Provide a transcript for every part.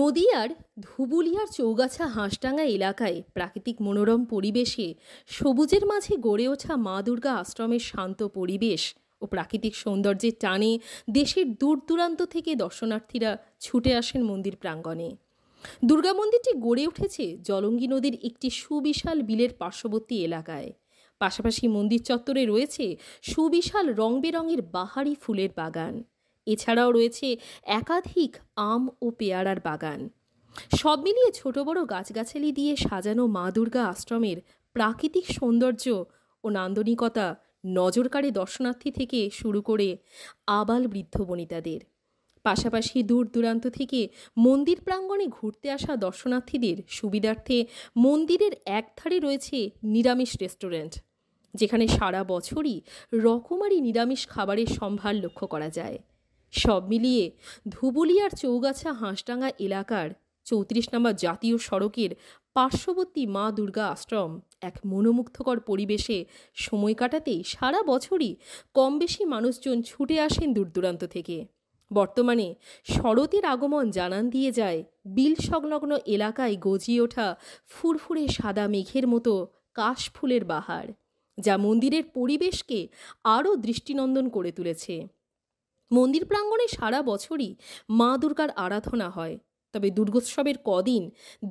নদিয়ার ধুবুলিয়ার চৌগাছা হাঁসডাঙ্গা এলাকায় প্রাকৃতিক মনোরম পরিবেশে সবুজের মাঝে গড়ে ওঠা মা দুর্গা আশ্রমের শান্ত পরিবেশ ও প্রাকৃতিক সৌন্দর্যের টানে দেশের দূর দূরান্ত থেকে দর্শনার্থীরা ছুটে আসেন মন্দির প্রাঙ্গণে দুর্গা মন্দিরটি গড়ে উঠেছে জলঙ্গি নদীর একটি সুবিশাল বিলের পার্শ্ববর্তী এলাকায় পাশাপাশি মন্দির চত্বরে রয়েছে সুবিশাল রং বেরঙের বাহারি ফুলের বাগান এছাড়াও রয়েছে একাধিক আম ও পেয়ারার বাগান সব মিলিয়ে ছোট বড় গাছগাছালি দিয়ে সাজানো মা দুর্গা আশ্রমের প্রাকৃতিক সৌন্দর্য ও নান্দনিকতা নজরকারী দর্শনার্থী থেকে শুরু করে আবাল বৃদ্ধ বনিতাদের পাশাপাশি দূর দূরান্ত থেকে মন্দির প্রাঙ্গণে ঘুরতে আসা দর্শনার্থীদের সুবিধার্থে মন্দিরের একধারে রয়েছে নিরামিষ রেস্টুরেন্ট যেখানে সারা বছরই রকমারি নিরামিষ খাবারের সম্ভার লক্ষ্য করা যায় সব মিলিয়ে ধুবুলিয়ার চৌগাছা হাঁসডাঙ্গা এলাকার চৌত্রিশ নম্বর জাতীয় সড়কের পার্শ্ববর্তী মা দুর্গা আশ্রম এক মনোমুগ্ধকর পরিবেশে সময় কাটাতেই সারা বছরই কম বেশি মানুষজন ছুটে আসেন দূর দূরান্ত থেকে বর্তমানে শরতের আগমন জানান দিয়ে যায় বিল সংলগ্ন এলাকায় গজিয়ে ওঠা ফুরফুরে সাদা মেঘের মতো কাশফুলের বাহার যা মন্দিরের পরিবেশকে আরও দৃষ্টিনন্দন করে তুলেছে মন্দির প্রাঙ্গণে সারা বছরই মা দুর্গার আরাধনা হয় তবে দুর্গোৎসবের কদিন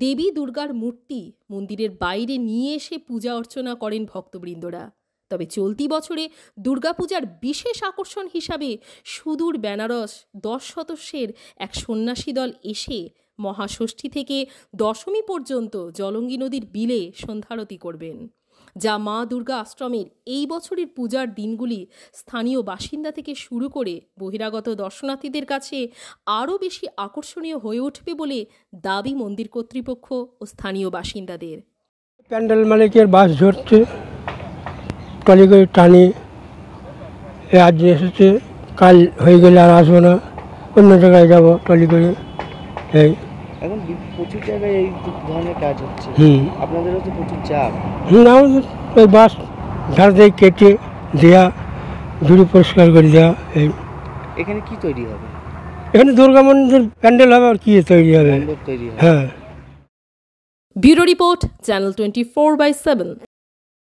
দেবী দুর্গার মূর্তি মন্দিরের বাইরে নিয়ে এসে পূজা অর্চনা করেন ভক্তবৃন্দরা তবে চলতি বছরে দুর্গাপূজার বিশেষ আকর্ষণ হিসাবে সুদূর বেনারস দশ সদস্যের এক সন্ন্যাসী দল এসে মহাষষ্ঠী থেকে দশমী পর্যন্ত জলঙ্গি নদীর বিলে সন্ধ্যারতি করবেন যা মা দুর্গা আশ্রমের এই বছরের পূজার দিনগুলি স্থানীয় বাসিন্দা থেকে শুরু করে বহিরাগত দর্শনার্থীদের কাছে আরও বেশি আকর্ষণীয় হয়ে উঠবে বলে দাবি মন্দির কর্তৃপক্ষ ও স্থানীয় বাসিন্দাদের প্যান্ডেল মালিকের বাস ধরছে টলি টানি আজ এসেছে কাল হয়ে গেলে আর আসবো না অন্য জায়গায় যাবো টলি এই এখন প্রচুর জায়গায় এই ধরনের কাজ হচ্ছে আপনাদেরও তো প্রচুর চাপ ওই বাস ধার দেয় কেটে দেয়া ঝুড়ি পরিষ্কার করে দেওয়া এই এখানে কি তৈরি হবে এখানে দুর্গা মন্দির প্যান্ডেল হবে আর কি তৈরি হবে তৈরি হবে হ্যাঁ bureau report channel twenty four by seven